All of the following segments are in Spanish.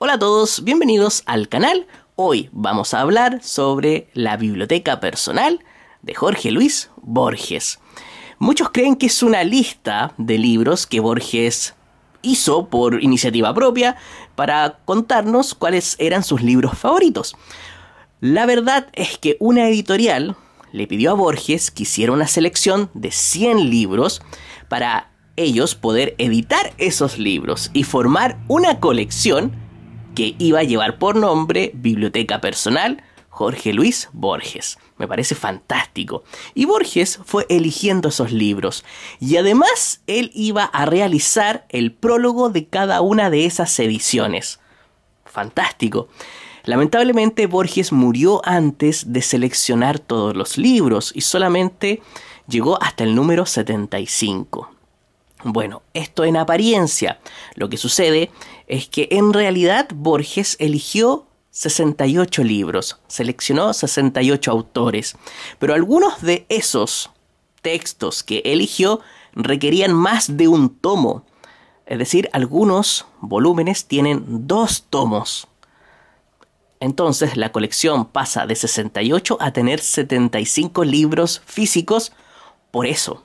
Hola a todos, bienvenidos al canal. Hoy vamos a hablar sobre la biblioteca personal de Jorge Luis Borges. Muchos creen que es una lista de libros que Borges hizo por iniciativa propia para contarnos cuáles eran sus libros favoritos. La verdad es que una editorial le pidió a Borges que hiciera una selección de 100 libros para ellos poder editar esos libros y formar una colección que iba a llevar por nombre Biblioteca Personal Jorge Luis Borges. Me parece fantástico. Y Borges fue eligiendo esos libros. Y además él iba a realizar el prólogo de cada una de esas ediciones. Fantástico. Lamentablemente Borges murió antes de seleccionar todos los libros y solamente llegó hasta el número 75. Bueno, esto en apariencia. Lo que sucede es que en realidad Borges eligió 68 libros, seleccionó 68 autores, pero algunos de esos textos que eligió requerían más de un tomo, es decir, algunos volúmenes tienen dos tomos. Entonces la colección pasa de 68 a tener 75 libros físicos por eso.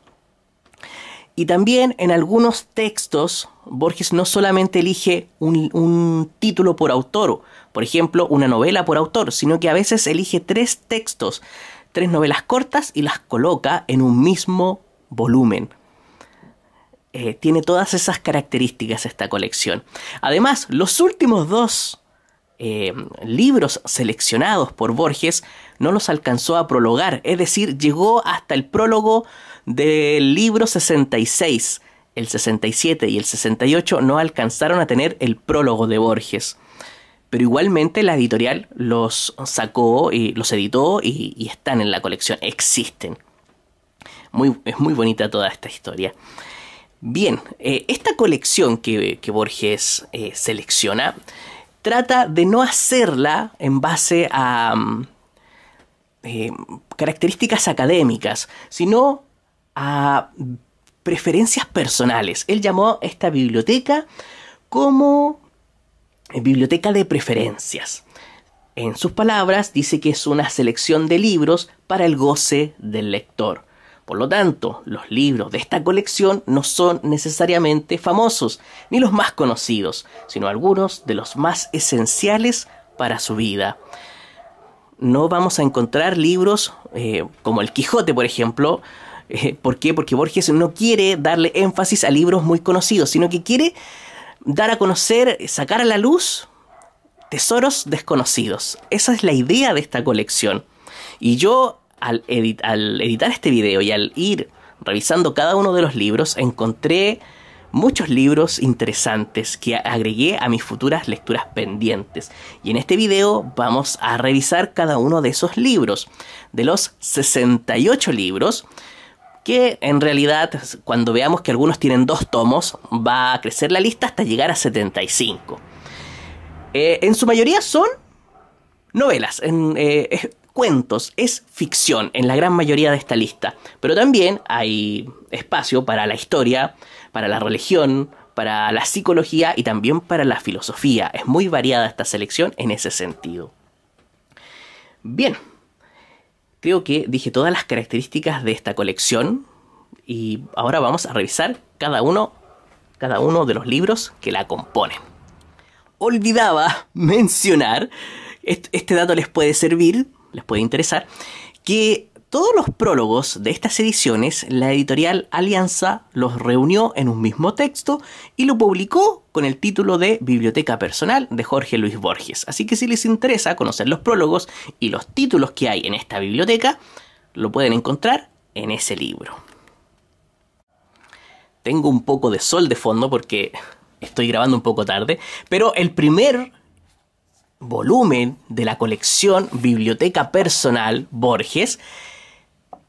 Y también en algunos textos, Borges no solamente elige un, título por autor, por ejemplo, una novela por autor, sino que a veces elige tres textos, tres novelas cortas y las coloca en un mismo volumen. Eh, tiene todas esas características esta colección. Además, los últimos dos eh, libros seleccionados por Borges no los alcanzó a prologar, es decir, llegó hasta el prólogo del libro 66, el 67 y el 68 no alcanzaron a tener el prólogo de Borges. Pero igualmente la editorial los sacó y los editó y, están en la colección, existen. es muy bonita toda esta historia. Bien, eh, esta colección que, Borges eh, selecciona trata de no hacerla en base a mm, eh, características académicas, sino a preferencias personales. Él llamó esta biblioteca como eh, biblioteca de preferencias. En sus palabras dice que es una selección de libros para el goce del lector. Por lo tanto, los libros de esta colección no son necesariamente famosos, ni los más conocidos, sino algunos de los más esenciales para su vida. No vamos a encontrar libros eh, como El Quijote, por ejemplo, ¿Por qué? Porque Borges no quiere darle énfasis a libros muy conocidos, sino que quiere dar a conocer, sacar a la luz tesoros desconocidos. Esa es la idea de esta colección. Y yo, al editar este video y al ir revisando cada uno de los libros, encontré muchos libros interesantes que agregué a mis futuras lecturas pendientes. Y en este video vamos a revisar cada uno de esos libros. De los 68 libros, que en realidad cuando veamos que algunos tienen dos tomos va a crecer la lista hasta llegar a 75. Eh, en su mayoría son novelas, en, eh, cuentos, es ficción en la gran mayoría de esta lista, pero también hay espacio para la historia, para la religión, para la psicología y también para la filosofía. Es muy variada esta selección en ese sentido. Bien, Creo que dije todas las características de esta colección y ahora vamos a revisar cada uno, cada uno de los libros que la componen. Olvidaba mencionar, este dato les puede servir, les puede interesar, que todos los prólogos de estas ediciones, la editorial Alianza los reunió en un mismo texto y lo publicó con el título de Biblioteca Personal de Jorge Luis Borges. Así que si les interesa conocer los prólogos y los títulos que hay en esta biblioteca, lo pueden encontrar en ese libro. Tengo un poco de sol de fondo porque estoy grabando un poco tarde, pero el primer volumen de la colección Biblioteca Personal Borges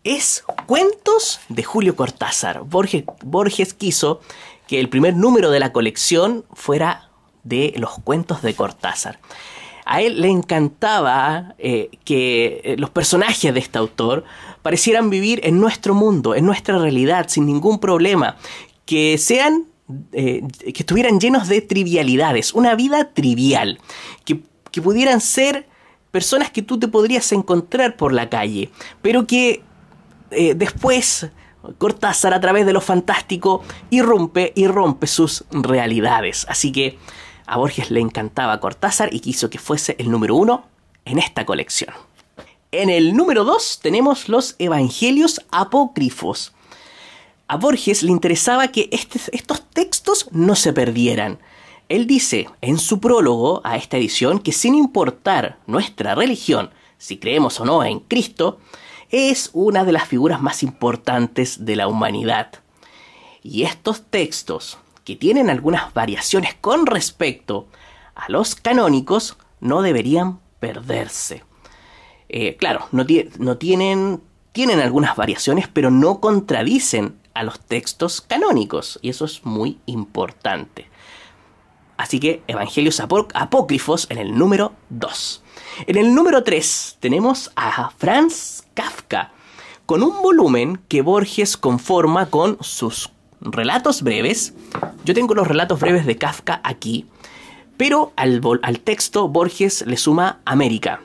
es Cuentos de Julio Cortázar. Borges, quiso que el primer número de la colección fuera de los cuentos de Cortázar. A él le encantaba eh, que eh, los personajes de este autor parecieran vivir en nuestro mundo, en nuestra realidad, sin ningún problema, que sean eh, que estuvieran llenos de trivialidades, una vida trivial, que, que, pudieran ser personas que tú te podrías encontrar por la calle, pero que eh, después Cortázar a través de lo fantástico irrumpe y rompe sus realidades. Así que a Borges le encantaba Cortázar y quiso que fuese el número uno en esta colección. En el número dos tenemos los Evangelios Apócrifos. A Borges le interesaba que este, estos textos no se perdieran. Él dice en su prólogo a esta edición que sin importar nuestra religión, si creemos o no en Cristo, es una de las figuras más importantes de la humanidad. Y estos textos, que tienen algunas variaciones con respecto a los canónicos, no deberían perderse. Eh, claro, no, tienen, algunas variaciones, pero no contradicen a los textos canónicos, y eso es muy importante. Así que Evangelios apócrifos en el número 2. En el número 3 tenemos a Franz Kafka, con un volumen que Borges conforma con sus relatos breves. Yo tengo los relatos breves de Kafka aquí, pero al, texto Borges le suma América.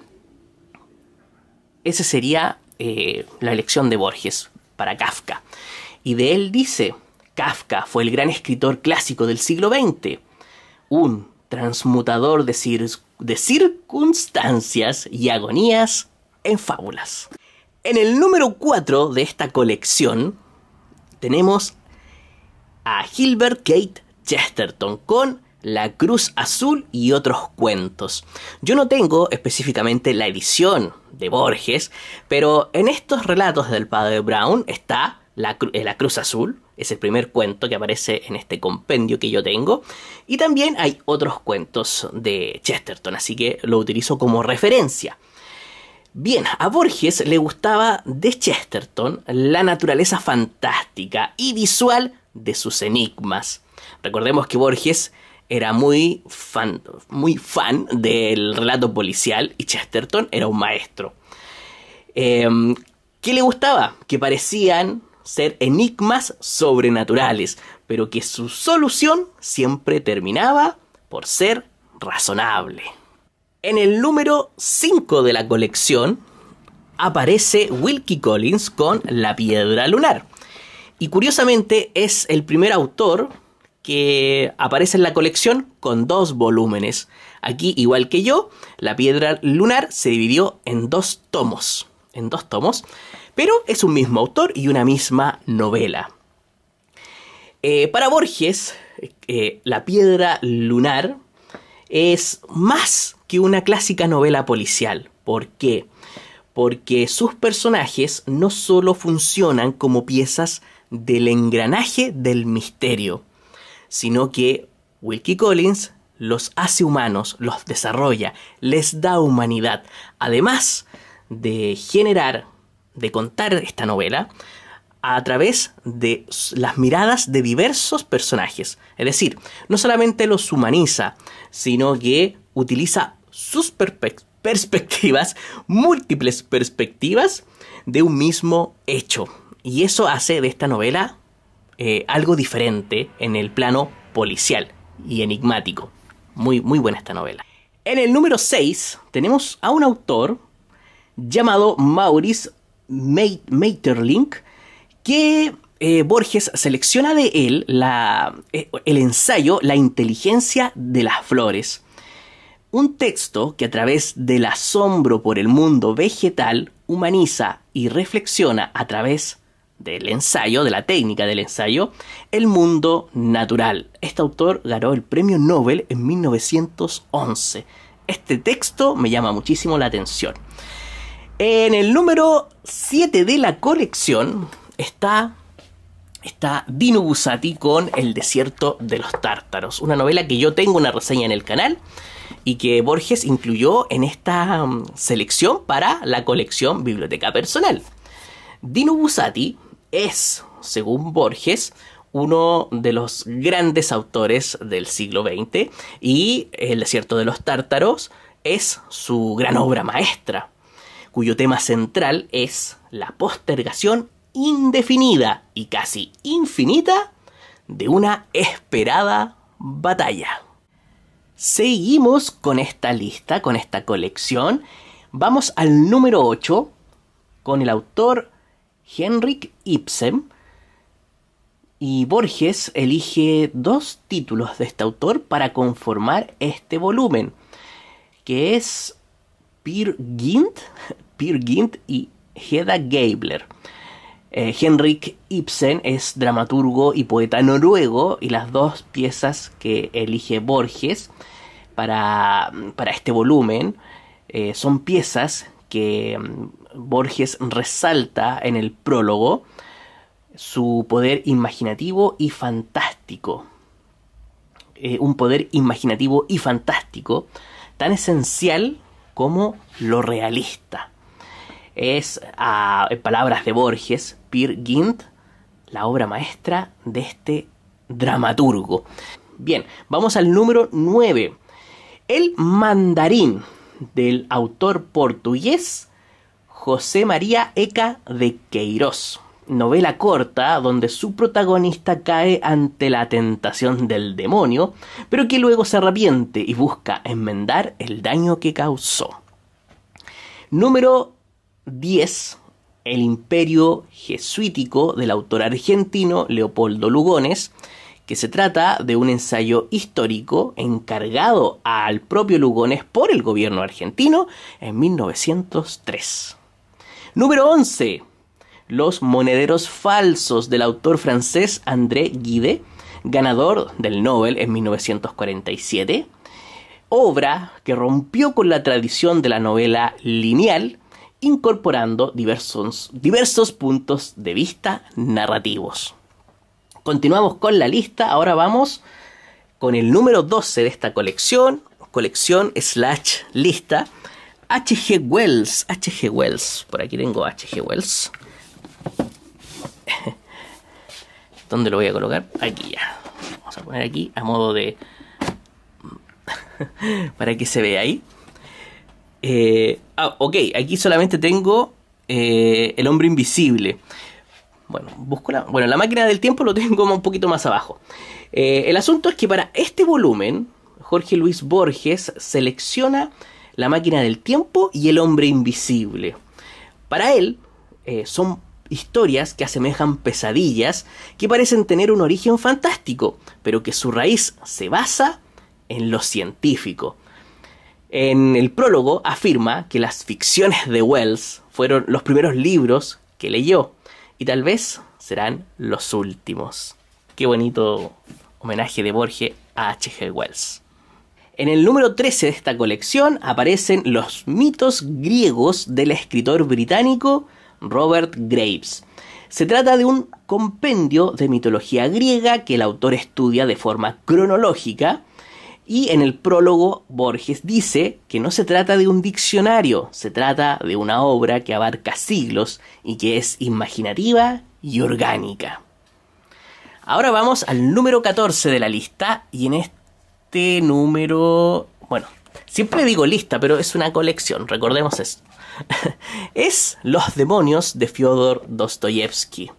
Esa sería eh, la elección de Borges para Kafka. Y de él dice, Kafka fue el gran escritor clásico del siglo XX, un transmutador de, de circunstancias y agonías en fábulas. En el número 4 de esta colección tenemos a Gilbert Kate Chesterton con La Cruz Azul y otros cuentos. Yo no tengo específicamente la edición de Borges, pero en estos relatos del padre Brown está la eh, Cruz Azul, es el primer cuento que aparece en este compendio que yo tengo. Y también hay otros cuentos de Chesterton, así que lo utilizo como referencia. Bien, a Borges le gustaba de Chesterton la naturaleza fantástica y visual de sus enigmas. Recordemos que Borges era muy fan, muy fan del relato policial y Chesterton era un maestro. Em, ¿Qué le gustaba? Que parecían ser enigmas sobrenaturales, pero que su solución siempre terminaba por ser razonable. En el número 5 de la colección aparece Wilkie Collins con La Piedra Lunar. Y curiosamente es el primer autor que aparece en la colección con dos volúmenes. Aquí, igual que yo, La Piedra Lunar se dividió en dos tomos. En dos tomos pero es un mismo autor y una misma novela. Eh, para Borges, eh, La piedra lunar es más que una clásica novela policial. ¿Por qué? Porque sus personajes no solo funcionan como piezas del engranaje del misterio, sino que Wilkie Collins los hace humanos, los desarrolla, les da humanidad, además de generar de contar esta novela a través de las miradas de diversos personajes. Es decir, no solamente los humaniza, sino que utiliza sus perspectivas múltiples perspectivas de un mismo hecho. Y eso hace de esta novela eh, algo diferente en el plano policial y enigmático. Muy, muy buena esta novela. En el número 6 tenemos a un autor llamado Maurice Maeterlinck, que eh, Borges selecciona de él eh, el ensayo La inteligencia de las flores, un texto que a través del asombro por el mundo vegetal humaniza y reflexiona a través del ensayo, de la técnica del ensayo, el mundo natural. Este autor ganó el premio Nobel en 1911. Este texto me llama muchísimo la atención. En el número 7 de la colección está, está Dino Busati con El desierto de los tártaros, una novela que yo tengo una reseña en el canal y que Borges incluyó en esta mm, selección para la colección Biblioteca Personal. Dino Busati es, según Borges, uno de los grandes autores del siglo XX y El desierto de los tártaros es su gran obra maestra cuyo tema central es la postergación indefinida y casi infinita de una esperada batalla. Seguimos con esta lista, con esta colección. Vamos al número 8 con el autor Henrik Ibsen. Y Borges elige dos títulos de este autor para conformar este volumen, que es Peer Gint, y Heda Gabler. Eh, Henrik Ibsen es dramaturgo y poeta noruego y las dos piezas que elige Borges para, este volumen eh, son piezas que mm, Borges resalta en el prólogo su poder imaginativo y fantástico. Eh, un poder imaginativo y fantástico tan esencial como lo realista. Es, ah, palabras de Borges, Pierre Gint, la obra maestra de este dramaturgo. Bien, vamos al número 9. El mandarín del autor portugués José María Eca de Queiroz novela corta donde su protagonista cae ante la tentación del demonio, pero que luego se arrepiente y busca enmendar el daño que causó. Número 10. El imperio jesuítico del autor argentino Leopoldo Lugones, que se trata de un ensayo histórico encargado al propio Lugones por el gobierno argentino en 1903. Número 11. Los monederos falsos del autor francés André Guide, ganador del Nobel en 1947, obra que rompió con la tradición de la novela lineal, incorporando diversos, diversos puntos de vista narrativos. Continuamos con la lista, ahora vamos con el número 12 de esta colección, colección slash lista, H.G. Wells, H.G. Wells, por aquí tengo H.G. Wells, ¿Dónde lo voy a colocar? Aquí ya. Vamos a poner aquí a modo de... para que se vea ahí. Eh, ah, ok, aquí solamente tengo eh, el hombre invisible. Bueno, busco la, bueno, la máquina del tiempo lo tengo un poquito más abajo. Eh, el asunto es que para este volumen, Jorge Luis Borges selecciona la máquina del tiempo y el hombre invisible. Para él, son historias que asemejan pesadillas que parecen tener un origen fantástico, pero que su raíz se basa en lo científico. En el prólogo afirma que las ficciones de Wells fueron los primeros libros que leyó y tal vez serán los últimos. Qué bonito homenaje de Borges a H.G. Wells. En el número 13 de esta colección aparecen los mitos griegos del escritor británico Robert Graves. Se trata de un compendio de mitología griega que el autor estudia de forma cronológica y en el prólogo Borges dice que no se trata de un diccionario, se trata de una obra que abarca siglos y que es imaginativa y orgánica. Ahora vamos al número 14 de la lista y en este número, bueno, siempre digo lista, pero es una colección, recordemos esto. es Los demonios de Fyodor Dostoyevsky.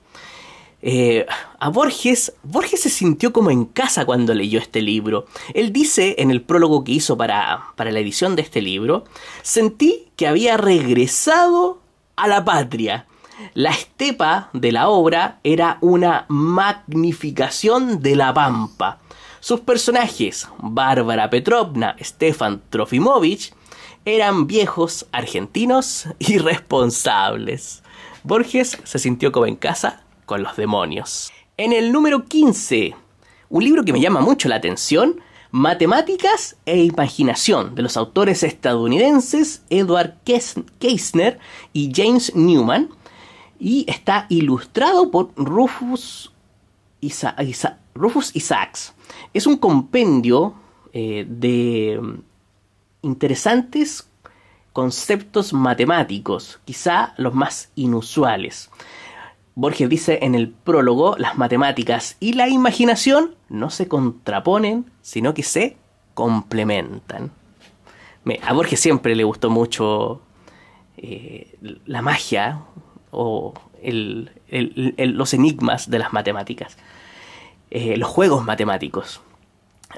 Eh, a Borges, Borges se sintió como en casa cuando leyó este libro. Él dice en el prólogo que hizo para, para la edición de este libro, sentí que había regresado a la patria. La estepa de la obra era una magnificación de la pampa. Sus personajes, Bárbara Petrovna, Stefan Trofimovich, eran viejos, argentinos irresponsables. Borges se sintió como en casa con los demonios. En el número 15, un libro que me llama mucho la atención, Matemáticas e Imaginación, de los autores estadounidenses Edward Keisner y James Newman, y está ilustrado por Rufus, Isaacs. Es un compendio eh, de interesantes conceptos matemáticos, quizá los más inusuales. Borges dice en el prólogo, las matemáticas y la imaginación no se contraponen, sino que se complementan. a Borges siempre le gustó mucho eh, la magia o los enigmas de las matemáticas, eh, los juegos matemáticos.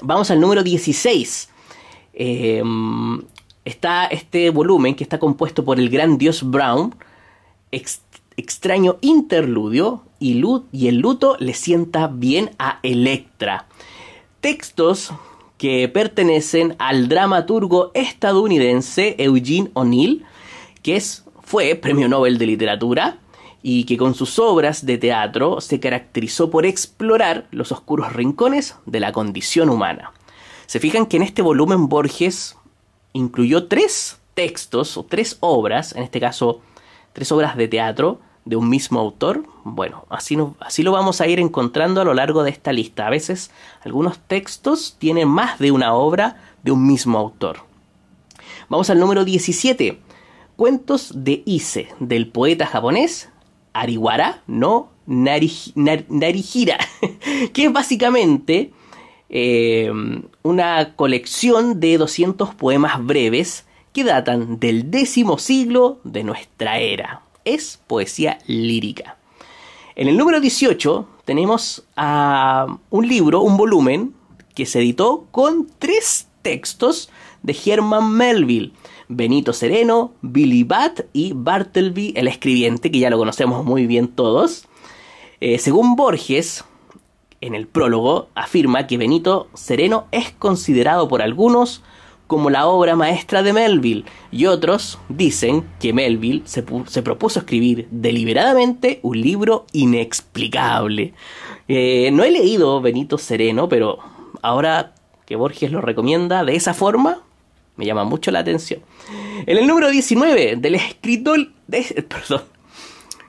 Vamos al número 16, Em, está este volumen que está compuesto por el gran dios Brown, extraño interludio y, y el luto le sienta bien a Electra. Textos que pertenecen al dramaturgo estadounidense Eugene O'Neill, que fue premio Nobel de Literatura y que con sus obras de teatro se caracterizó por explorar los oscuros rincones de la condición humana. Se fijan que en este volumen Borges incluyó tres textos o tres obras, en este caso tres obras de teatro de un mismo autor. Bueno, así, así lo vamos a ir encontrando a lo largo de esta lista. A veces algunos textos tienen más de una obra de un mismo autor. Vamos al número 17. Cuentos de Ise, del poeta japonés Ariwara no Narihira, que es básicamente Em, una colección de 200 poemas breves que datan del décimo siglo de nuestra era. Es poesía lírica. En el número 18 tenemos un libro, un volumen, que se editó con tres textos de Herman Melville. Benito Sereno, Billy Bat y Bartleby el escribiente, que ya lo conocemos muy bien todos. Eh, según Borges, en el prólogo, afirma que Benito Sereno es considerado por algunos como la obra maestra de Melville, y otros dicen que Melville se, propuso escribir deliberadamente un libro inexplicable. Eh, no he leído Benito Sereno, pero ahora que Borges lo recomienda de esa forma, me llama mucho la atención. En el número 19 del escritor... perdón,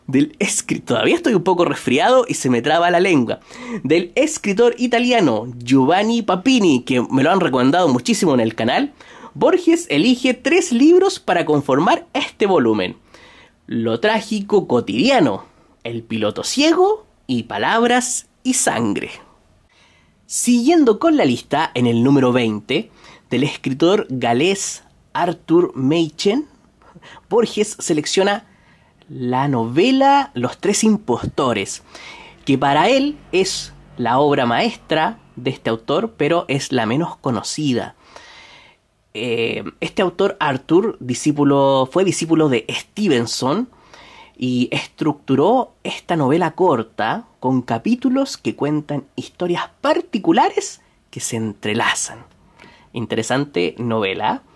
del escritor, todavía estoy un poco resfriado y se me traba la lengua, del escritor italiano Giovanni Papini, que me lo han recomendado muchísimo en el canal, Borges elige tres libros para conformar este volumen. Lo trágico cotidiano, El piloto ciego y Palabras y sangre. Siguiendo con la lista, en el número 20, del escritor galés Arthur Meichen Borges selecciona la novela Los tres impostores, que para él es la obra maestra de este autor, pero es la menos conocida. Eh, este autor, Arthur, fue discípulo de Stevenson y estructuró esta novela corta con capítulos que cuentan historias particulares que se entrelazan. Interesante novela. ¿eh?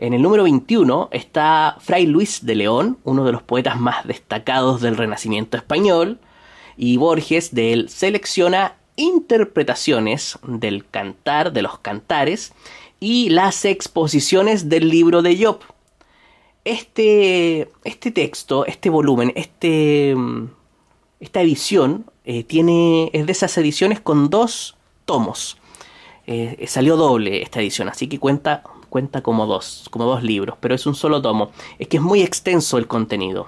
En el número 21 está Fray Luis de León, uno de los poetas más destacados del Renacimiento español, y Borges de él selecciona interpretaciones del cantar, de los cantares, y las exposiciones del libro de Job. Este, este texto, este volumen, este, mm, esta edición eh, tiene, es de esas ediciones con dos tomos. Eh, salió doble esta edición, así que cuenta cuenta como dos, como dos libros, pero es un solo tomo. Es que es muy extenso el contenido.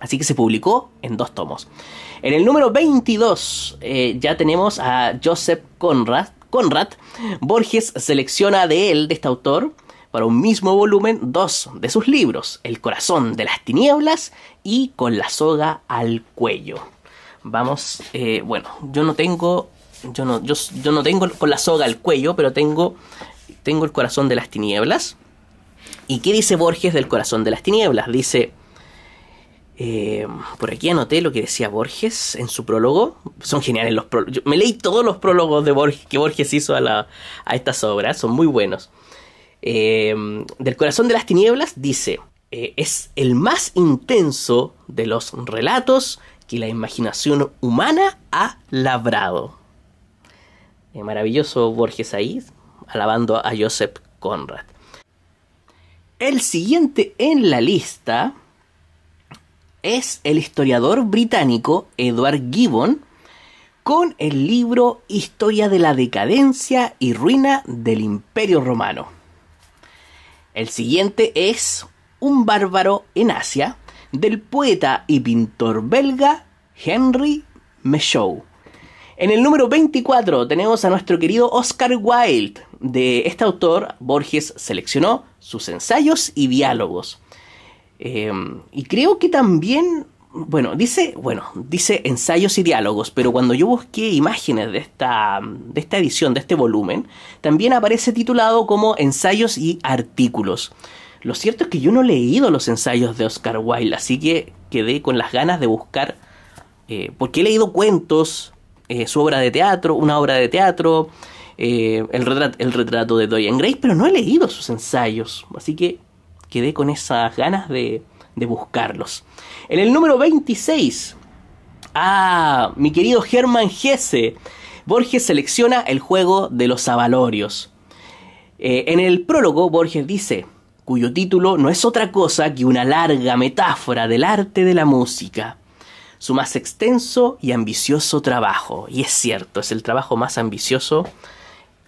Así que se publicó en dos tomos. En el número 22 eh, ya tenemos a Joseph Conrad. Conrad. Borges selecciona de él, de este autor, para un mismo volumen dos de sus libros, El corazón de las tinieblas y Con la soga al cuello. Vamos, eh, bueno, yo no tengo, yo no, yo, yo no tengo con la soga al cuello, pero tengo tengo el corazón de las tinieblas. ¿Y qué dice Borges del corazón de las tinieblas? Dice, eh, por aquí anoté lo que decía Borges en su prólogo. Son geniales los prólogos. me leí todos los prólogos de Borges que Borges hizo a, estas obras, son muy buenos. Eh, del corazón de las tinieblas dice, eh, es el más intenso de los relatos que la imaginación humana ha labrado. maravilloso Borges ahí, alabando a Joseph Conrad. El siguiente en la lista es el historiador británico Edward Gibbon con el libro Historia de la decadencia y ruina del Imperio Romano. El siguiente es Un bárbaro en Asia del poeta y pintor belga Henry Meshaw. En el número 24 tenemos a nuestro querido Oscar Wilde de este autor, Borges seleccionó sus ensayos y diálogos. Em, y creo que también, bueno, dice, bueno, dice ensayos y diálogos, pero cuando yo busqué imágenes de esta, de esta edición, de este volumen, también aparece titulado como ensayos y artículos. Lo cierto es que yo no he leído los ensayos de Oscar Wilde, así que quedé con las ganas de buscar, eh, porque he leído cuentos, eh, su obra de teatro, una obra de teatro, eh, el, retrato de Dorian Gray, pero no he leído sus ensayos, así que quedé con esas ganas de, de buscarlos. En el número 26, ah, mi querido Germán Gese Borges selecciona el juego de los avalorios. Eh, en el prólogo, Borges dice, cuyo título no es otra cosa que una larga metáfora del arte de la música su más extenso y ambicioso trabajo. Y es cierto, es el trabajo más ambicioso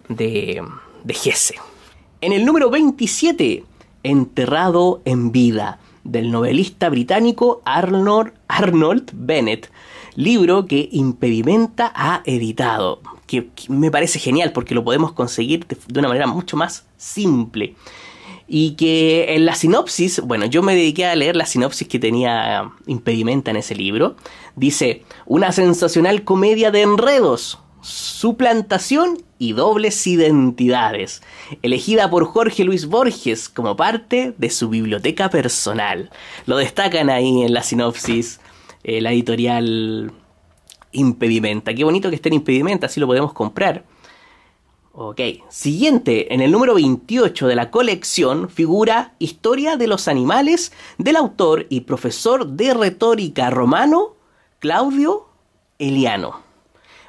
de, de Gese. En el número 27, Enterrado en vida, del novelista británico Arnold, Arnold Bennett, libro que Impedimenta ha editado, que, me parece genial porque lo podemos conseguir de una manera mucho más simple y que en la sinopsis, bueno, yo me dediqué a leer la sinopsis que tenía impedimenta en ese libro, dice, una sensacional comedia de enredos Suplantación y dobles identidades, elegida por Jorge Luis Borges como parte de su biblioteca personal. Lo destacan ahí en la sinopsis, eh, la editorial Impedimenta. Qué bonito que esté en Impedimenta, así lo podemos comprar. Ok, siguiente, en el número 28 de la colección figura Historia de los Animales del autor y profesor de retórica romano Claudio Eliano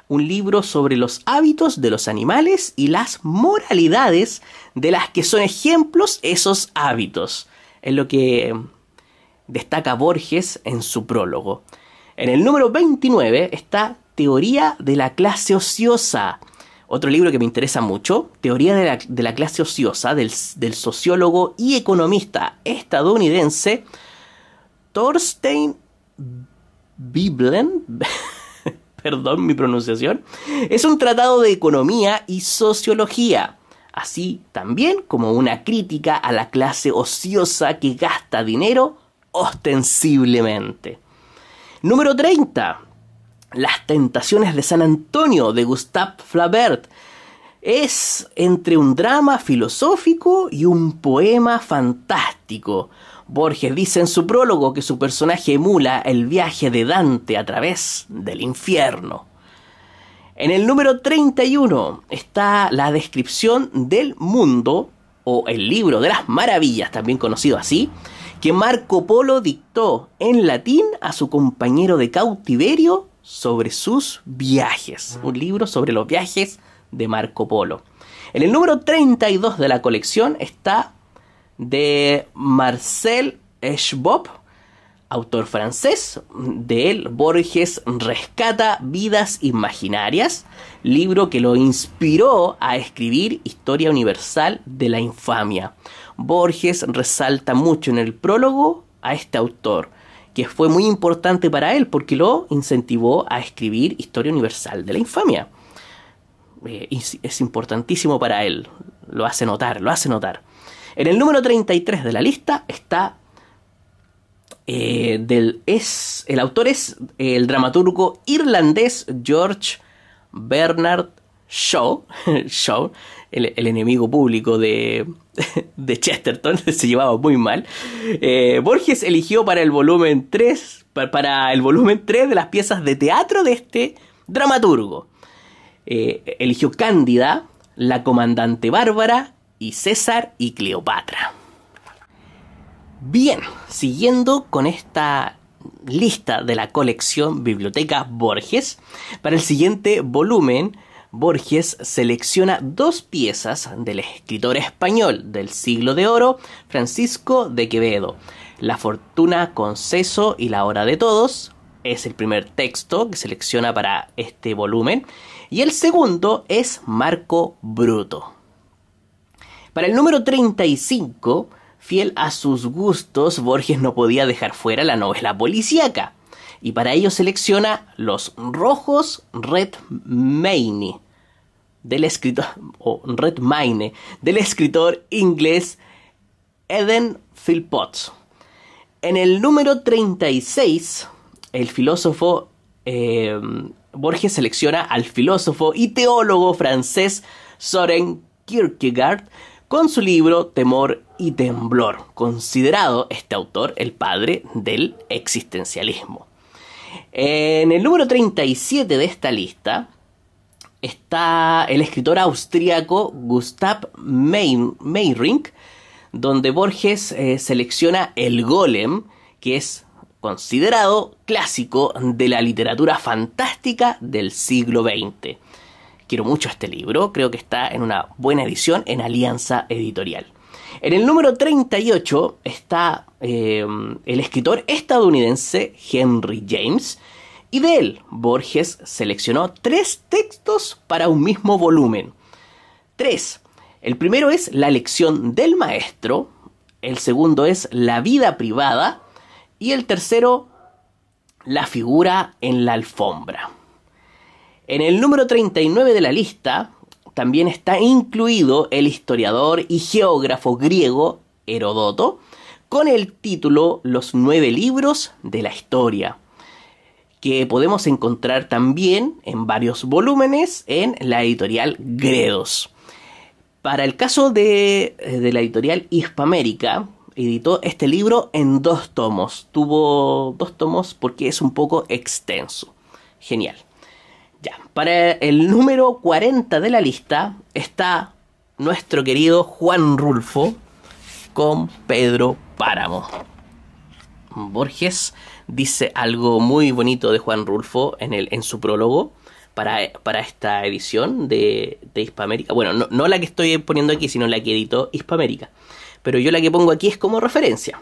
un libro sobre los hábitos de los animales y las moralidades de las que son ejemplos esos hábitos. Es lo que em, destaca Borges en su prólogo. En el número 29 está Teoría de la clase ociosa. Otro libro que me interesa mucho, Teoría de la, clase ociosa, del, del, sociólogo y economista estadounidense Thorstein Biblen. perdón mi pronunciación, es un tratado de economía y sociología, así también como una crítica a la clase ociosa que gasta dinero ostensiblemente. Número 30. Las tentaciones de San Antonio de Gustave Flaubert es entre un drama filosófico y un poema fantástico. Borges dice en su prólogo que su personaje emula el viaje de Dante a través del infierno. En el número 31 está la descripción del mundo, o el libro de las maravillas, también conocido así, que Marco Polo dictó en latín a su compañero de cautiverio sobre sus viajes. Un libro sobre los viajes de Marco Polo. En el número 32 de la colección está de Marcel Schwab, autor francés. De él, Borges rescata vidas imaginarias, libro que lo inspiró a escribir Historia Universal de la Infamia. Borges resalta mucho en el prólogo a este autor, que fue muy importante para él porque lo incentivó a escribir Historia Universal de la Infamia. Eh, es importantísimo para él, lo hace notar, lo hace notar. En el número 33 de la lista está. Eh, del, es, el autor es eh, el dramaturgo irlandés George Bernard Shaw, Shaw el, enemigo público de, de, Chesterton, se llevaba muy mal. Eh, Borges eligió para el volumen 3, para el volumen 3 de las piezas de teatro de este dramaturgo. eligió Cándida, La Comandante Bárbara, y César y Cleopatra. Bien, siguiendo con esta lista de la colección Biblioteca Borges, para el siguiente volumen, Borges selecciona dos piezas del escritor español del siglo de oro, Francisco de Quevedo. La fortuna con y la hora de todos es el primer texto que selecciona para este volumen y el segundo es Marco Bruto. Para el número 35, fiel a sus gustos, Borges no podía dejar fuera la novela policíaca. Y para ello selecciona Los Rojos Red Maine del escritor Red del escritor inglés Eden Philpott. En el número 36, el filósofo em, Borges selecciona al filósofo y teólogo francés Soren Kierkegaard con su libro Temor y Temblor, considerado este autor el padre del existencialismo. En el número 37 de esta lista está el escritor austríaco Gustav Meyrink, donde Borges eh, selecciona El Golem, que es considerado clásico de la literatura fantástica del siglo XX. Quiero mucho este libro, creo que está en una buena edición en Alianza Editorial. En el número 38 está eh, el escritor estadounidense Henry James, y de él Borges seleccionó tres textos para un mismo volumen. Tres. El primero es La lección del maestro, el segundo es La vida privada y el tercero La figura en la alfombra. En el número 39 de la lista también está incluido el historiador y geógrafo griego Herodoto con el título Los nueve libros de la historia, que podemos encontrar también en varios volúmenes en la editorial Gredos. Para el caso de, de la editorial Hispamérica, editó este libro en dos tomos. Tuvo dos tomos porque es un poco extenso. Genial para el número 40 de la lista está nuestro querido Juan Rulfo con Pedro Páramo. Borges dice algo muy bonito de Juan Rulfo en, el, en su prólogo para, para esta edición de, de Hispamérica. Bueno, no, la que estoy poniendo aquí, sino la que editó Hispamérica. Pero yo la que pongo aquí es como referencia.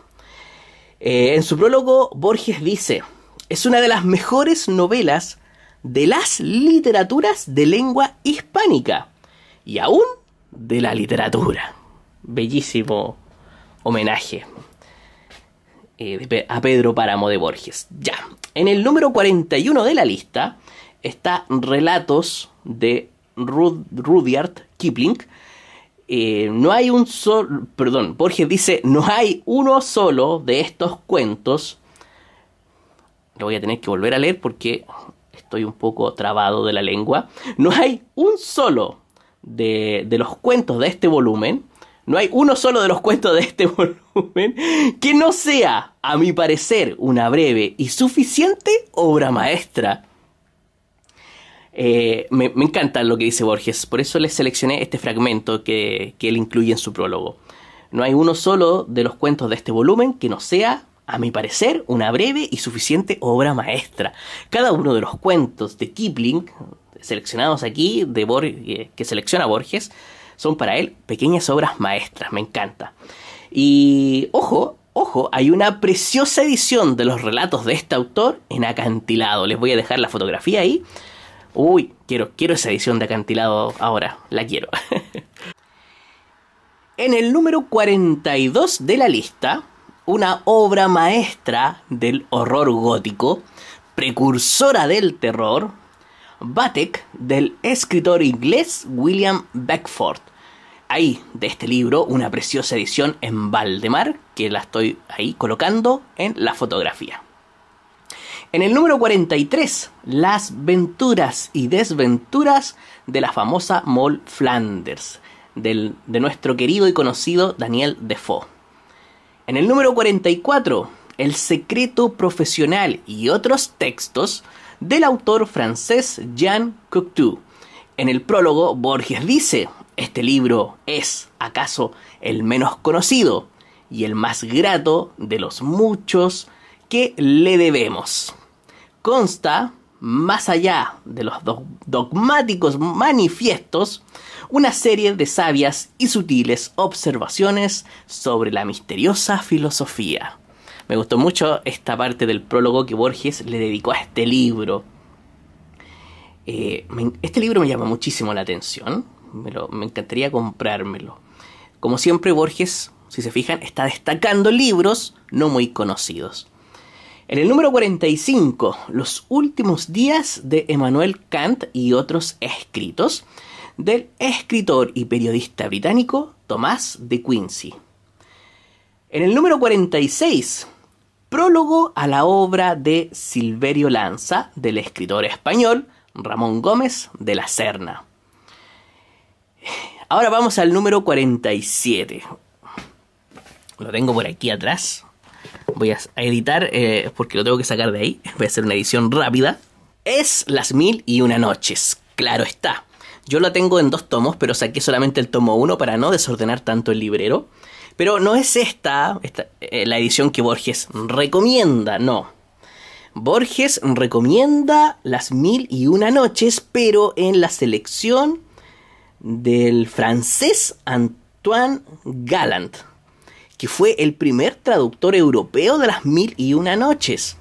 Eh, en su prólogo, Borges dice, es una de las mejores novelas de las literaturas de lengua hispánica y aún de la literatura. Bellísimo homenaje eh, a Pedro Páramo de Borges. Ya, en el número 41 de la lista está Relatos de Rudyard Kipling. Eh, no hay un solo, perdón, Borges dice, no hay uno solo de estos cuentos. Lo voy a tener que volver a leer porque estoy un poco trabado de la lengua, no hay un solo de, los cuentos de este volumen, no hay uno solo de los cuentos de este volumen que no sea, a mi parecer, una breve y suficiente obra maestra. Eh, me, encanta lo que dice Borges, por eso le seleccioné este fragmento que, que él incluye en su prólogo. No hay uno solo de los cuentos de este volumen que no sea a mi parecer, una breve y suficiente obra maestra. Cada uno de los cuentos de Kipling, seleccionados aquí, eh, que selecciona Borges, son para él pequeñas obras maestras, me encanta. Y ojo, ojo, hay una preciosa edición de los relatos de este autor en acantilado. Les voy a dejar la fotografía ahí. Uy, quiero, quiero esa edición de acantilado ahora, la quiero. en el número 42 de la lista una obra maestra del horror gótico, precursora del terror, Batek del escritor inglés William Beckford. Ahí, de este libro, una preciosa edición en Valdemar, que la estoy ahí colocando en la fotografía. En el número 43, Las venturas y desventuras de la famosa Moll Flanders, del, de nuestro querido y conocido Daniel Defoe. En el número 44, El secreto profesional y otros textos del autor francés Jean Cocteau. En el prólogo, Borges dice, este libro es, acaso, el menos conocido y el más grato de los muchos que le debemos. Consta, más allá de los dogmáticos manifiestos, una serie de sabias y sutiles observaciones sobre la misteriosa filosofía. Me gustó mucho esta parte del prólogo que Borges le dedicó a este libro. Eh, este libro me llama muchísimo la atención, me, me encantaría comprármelo. Como siempre, Borges, si se fijan, está destacando libros no muy conocidos. En el número 45, Los últimos días de Emmanuel Kant y otros escritos, del escritor y periodista británico Tomás de Quincy. En el número 46, prólogo a la obra de Silverio Lanza, del escritor español Ramón Gómez de la Serna. Ahora vamos al número 47. Lo tengo por aquí atrás. Voy a editar eh, porque lo tengo que sacar de ahí. Voy a hacer una edición rápida. Es Las Mil y Una Noches. Claro está. Yo la tengo en dos tomos, pero saqué solamente el tomo 1 para no desordenar tanto el librero. Pero no es esta, eh, la edición que Borges recomienda, no. Borges recomienda Las Mil y Una Noches, pero en la selección del francés Antoine Galland, que fue el primer traductor europeo de Las Mil y Una Noches.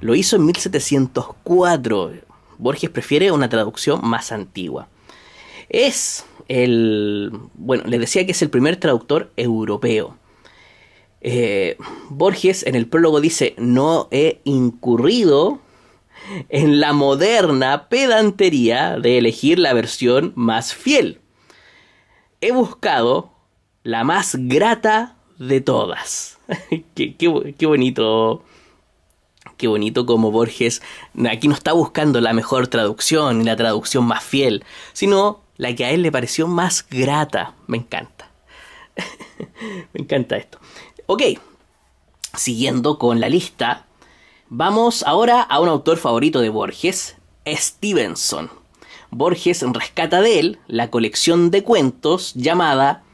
Lo hizo en 1704. Borges prefiere una traducción más antigua. Es el. Bueno, le decía que es el primer traductor europeo. Eh, Borges en el prólogo dice: No he incurrido en la moderna pedantería de elegir la versión más fiel. He buscado la más grata de todas. qué, bonito qué bonito como Borges aquí no está buscando la mejor traducción, la traducción más fiel, sino la que a él le pareció más grata. Me encanta. Me encanta esto. Ok, siguiendo con la lista, vamos ahora a un autor favorito de Borges, Stevenson. Borges rescata de él la colección de cuentos llamada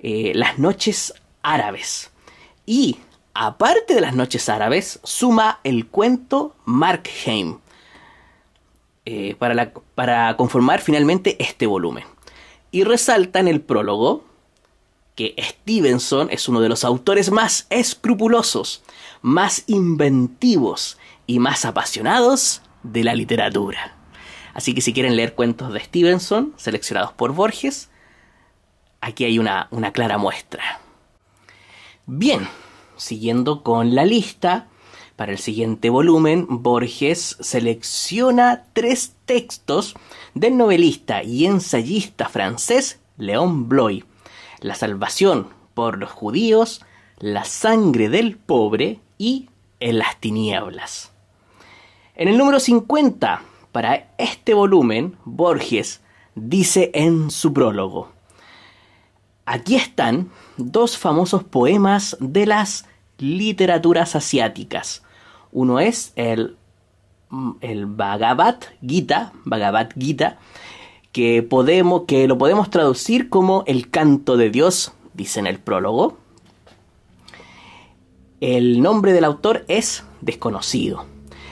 eh, Las Noches Árabes. Y, aparte de las Noches Árabes, suma el cuento Markheim, eh, para, conformar finalmente este volumen. Y resalta en el prólogo que Stevenson es uno de los autores más escrupulosos, más inventivos y más apasionados de la literatura. Así que si quieren leer cuentos de Stevenson, seleccionados por Borges, aquí hay una clara muestra. Bien, siguiendo con la lista, para el siguiente volumen, Borges selecciona tres textos del novelista y ensayista francés León Bloy. La salvación por los judíos, la sangre del pobre y en las tinieblas. En el número 50, para este volumen, Borges dice en su prólogo, Aquí están dos famosos poemas de las literaturas asiáticas, uno es el, mm, el Bhagavad Gita, que, podemos, que lo podemos traducir como el canto de Dios, dice en el prólogo. El nombre del autor es desconocido.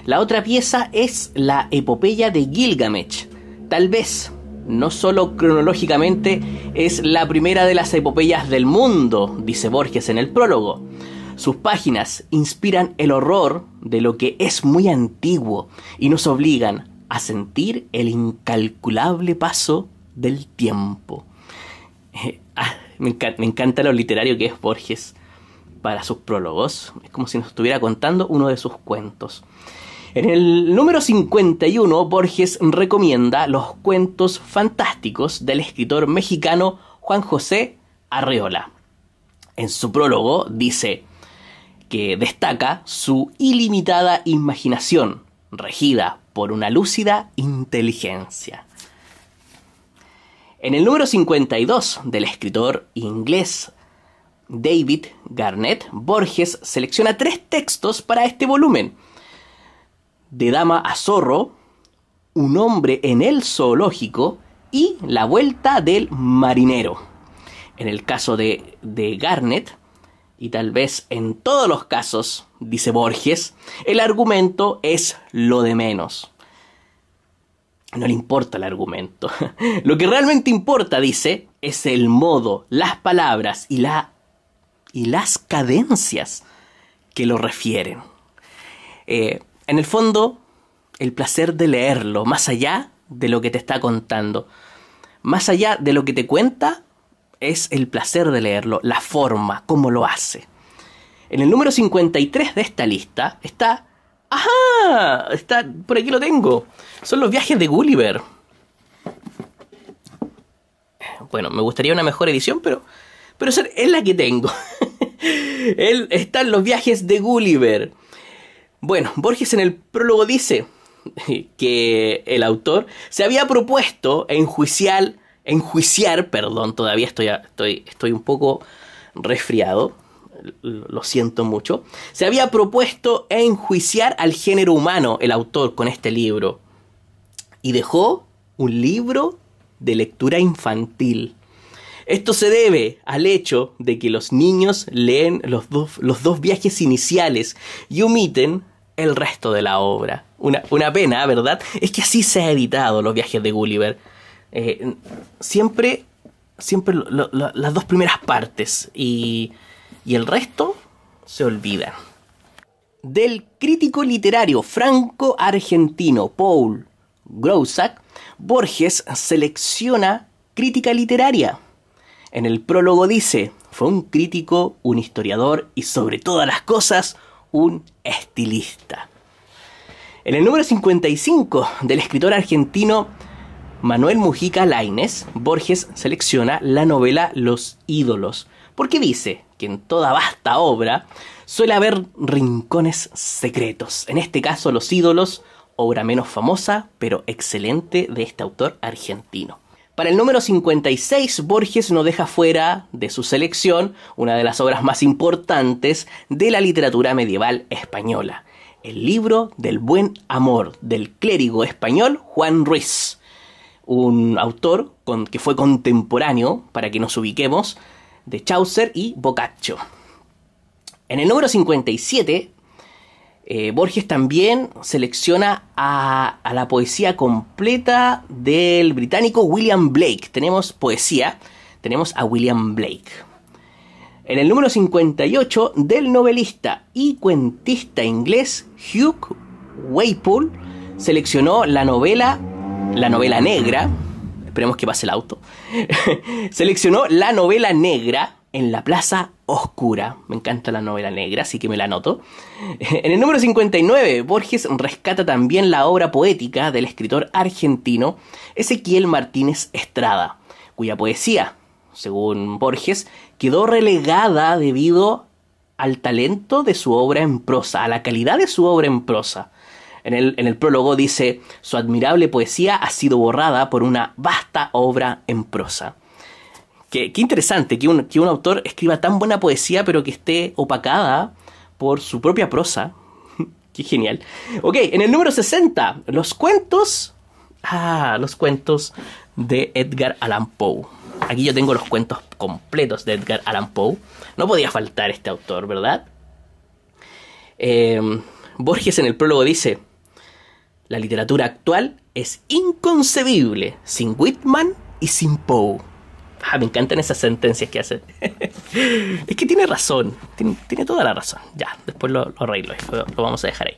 La otra pieza es la epopeya de Gilgamesh. Tal vez, no solo cronológicamente, es la primera de las epopeyas del mundo, dice Borges en el prólogo, sus páginas inspiran el horror de lo que es muy antiguo y nos obligan a sentir el incalculable paso del tiempo. Eh, ah, me, encanta, me, encanta, lo literario que es Borges para sus prólogos. Es como si nos estuviera contando uno de sus cuentos. En el número 51, Borges recomienda los cuentos fantásticos del escritor mexicano Juan José Arreola. En su prólogo dice, que destaca su ilimitada imaginación, regida por una lúcida inteligencia. En el número 52 del escritor inglés David Garnett, Borges selecciona tres textos para este volumen. De Dama a Zorro, Un hombre en el zoológico y La vuelta del marinero. En el caso de, de Garnett, y tal vez en todos los casos, dice Borges, el argumento es lo de menos. No le importa el argumento. Lo que realmente importa, dice, es el modo, las palabras y, la, y las cadencias que lo refieren. Eh, en el fondo, el placer de leerlo, más allá de lo que te está contando, más allá de lo que te cuenta, es el placer de leerlo, la forma, cómo lo hace. En el número 53 de esta lista está... ¡Ajá! Está, por aquí lo tengo. Son los viajes de Gulliver. Bueno, me gustaría una mejor edición, pero... Pero es la que tengo. Él, están los viajes de Gulliver. Bueno, Borges en el prólogo dice que el autor se había propuesto enjuiciar enjuiciar, perdón, todavía estoy, estoy, estoy un poco resfriado, lo siento mucho, se había propuesto enjuiciar al género humano el autor con este libro y dejó un libro de lectura infantil. Esto se debe al hecho de que los niños leen los, los dos viajes iniciales y omiten el resto de la obra. Una, una pena, ¿verdad? Es que así se ha editado los viajes de Gulliver eh, siempre, siempre las dos primeras partes y, y el resto se olvida Del crítico literario franco-argentino Paul Groszak Borges selecciona crítica literaria. En el prólogo dice, fue un crítico, un historiador y sobre todas las cosas, un estilista. En el número 55 del escritor argentino Manuel Mujica Laines, Borges selecciona la novela Los ídolos, porque dice que en toda vasta obra suele haber rincones secretos. En este caso, Los ídolos, obra menos famosa, pero excelente de este autor argentino. Para el número 56, Borges no deja fuera de su selección una de las obras más importantes de la literatura medieval española, el libro del buen amor del clérigo español Juan Ruiz, un autor que fue contemporáneo, para que nos ubiquemos, de Chaucer y Boccaccio. En el número 57, eh, Borges también selecciona a, la poesía completa del británico William Blake. Tenemos poesía, tenemos a William Blake. En el número 58 del novelista y cuentista inglés Hugh Waypool seleccionó la novela la novela negra, esperemos que pase el auto, seleccionó la novela negra en la Plaza Oscura. Me encanta la novela negra, así que me la anoto. En el número 59, Borges rescata también la obra poética del escritor argentino Ezequiel Martínez Estrada, cuya poesía, según Borges, quedó relegada debido al talento de su obra en prosa, a la calidad de su obra en prosa. En el, prólogo dice, su admirable poesía ha sido borrada por una vasta obra en prosa. Qué, interesante que un, autor escriba tan buena poesía pero que esté opacada por su propia prosa. qué genial. Ok, en el número 60, los cuentos... Ah, los cuentos de Edgar Allan Poe. Aquí yo tengo los cuentos completos de Edgar Allan Poe. No podía faltar este autor, ¿verdad? Em, Borges en el prólogo dice, la literatura actual es inconcebible sin Whitman y sin Poe. Ah, me encantan esas sentencias que hace. es que tiene razón, tiene, toda la razón. Ya, después lo, arreglo, lo, lo vamos a dejar ahí.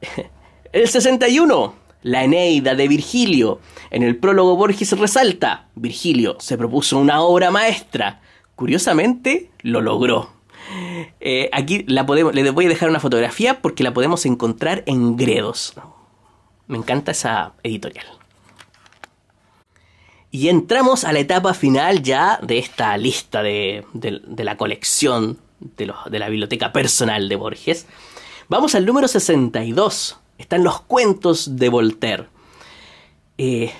el 61, la Eneida de Virgilio. En el prólogo Borges resalta, Virgilio se propuso una obra maestra. Curiosamente, lo logró. Eh, aquí la podemos, les voy a dejar una fotografía porque la podemos encontrar en Gredos. Me encanta esa editorial. Y entramos a la etapa final ya de esta lista de, la colección de, de la biblioteca personal de Borges. Vamos al número 62. Están los cuentos de Voltaire. Eh,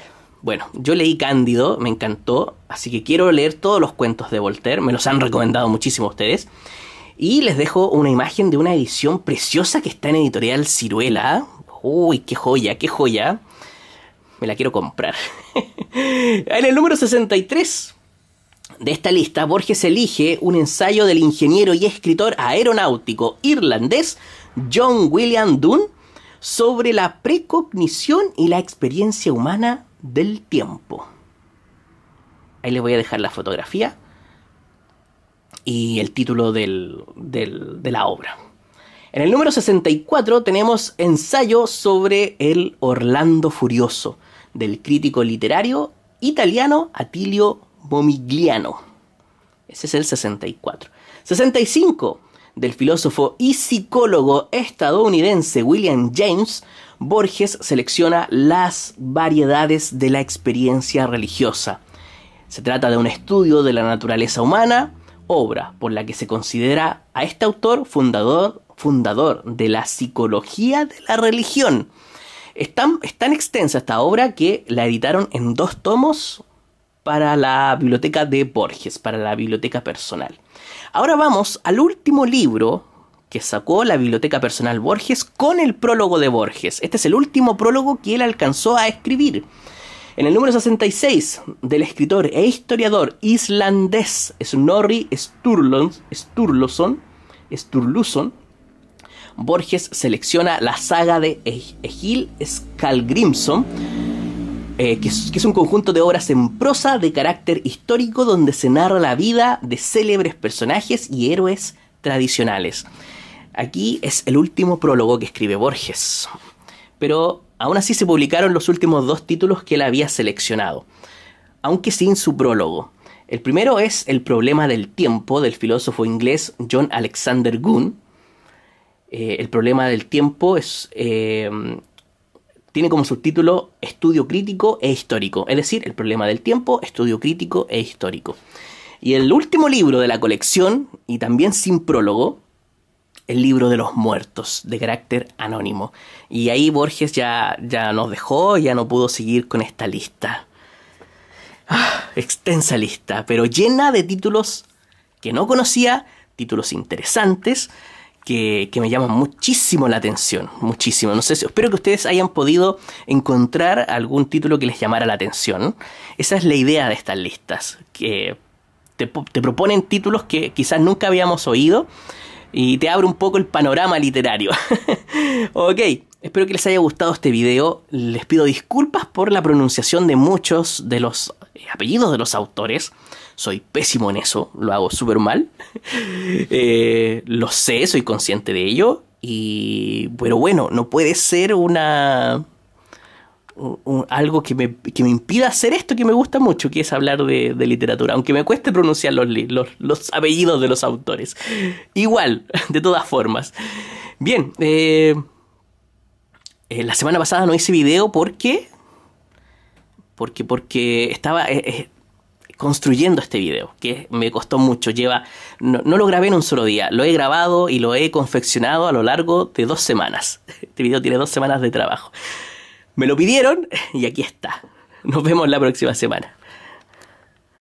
bueno, yo leí Cándido, me encantó, así que quiero leer todos los cuentos de Voltaire, me los han recomendado muchísimo ustedes. Y les dejo una imagen de una edición preciosa que está en editorial Ciruela. Uy, qué joya, qué joya. Me la quiero comprar. en el número 63 de esta lista, Borges elige un ensayo del ingeniero y escritor aeronáutico irlandés John William Dunn sobre la precognición y la experiencia humana del tiempo. Ahí les voy a dejar la fotografía y el título de la obra. En el número 64 tenemos Ensayo sobre el Orlando Furioso, del crítico literario italiano Atilio Momigliano. Ese es el 64. 65, del filósofo y psicólogo estadounidense William James, Borges selecciona las variedades de la experiencia religiosa. Se trata de un estudio de la naturaleza humana, obra por la que se considera a este autor fundador, fundador de la psicología de la religión. Es es tan extensa esta obra que la editaron en dos tomos para la biblioteca de Borges, para la biblioteca personal. Ahora vamos al último libro que sacó la biblioteca personal Borges con el prólogo de Borges. Este es el último prólogo que él alcanzó a escribir. En el número 66 del escritor e historiador islandés Snorri Sturluson, Sturluson Borges selecciona la saga de e-, Egil Skalgrimson eh, que es un conjunto de obras en prosa de carácter histórico donde se narra la vida de célebres personajes y héroes tradicionales. Aquí es el último prólogo que escribe Borges, pero aún así se publicaron los últimos dos títulos que él había seleccionado, aunque sin su prólogo. El primero es El problema del tiempo del filósofo inglés John Alexander Gunn. Eh, el problema del tiempo es, eh, tiene como subtítulo Estudio crítico e histórico, es decir, El problema del tiempo, estudio crítico e histórico. Y el último libro de la colección, y también sin prólogo, el libro de los muertos, de carácter anónimo. Y ahí Borges ya, ya nos dejó, ya no pudo seguir con esta lista. Ah, extensa lista, pero llena de títulos que no conocía, títulos interesantes, que, que, me llaman muchísimo la atención, muchísimo. No sé, si, espero que ustedes hayan podido encontrar algún título que les llamara la atención. Esa es la idea de estas listas, que te, te proponen títulos que quizás nunca habíamos oído y te abre un poco el panorama literario. ok, espero que les haya gustado este video. Les pido disculpas por la pronunciación de muchos de los eh, apellidos de los autores. Soy pésimo en eso, lo hago súper mal. Eh, lo sé, soy consciente de ello. Y, pero bueno, no puede ser una algo que me, que impida hacer esto que me gusta mucho, que es hablar de, literatura, aunque me cueste pronunciar los, apellidos de los autores. Igual, de todas formas. Bien, eh, eh, la semana pasada no hice video porque... Porque, porque estaba... Eh, construyendo este video, que me costó mucho. Lleva, no, lo grabé en un solo día, lo he grabado y lo he confeccionado a lo largo de dos semanas. Este video tiene dos semanas de trabajo. Me lo pidieron y aquí está. Nos vemos la próxima semana.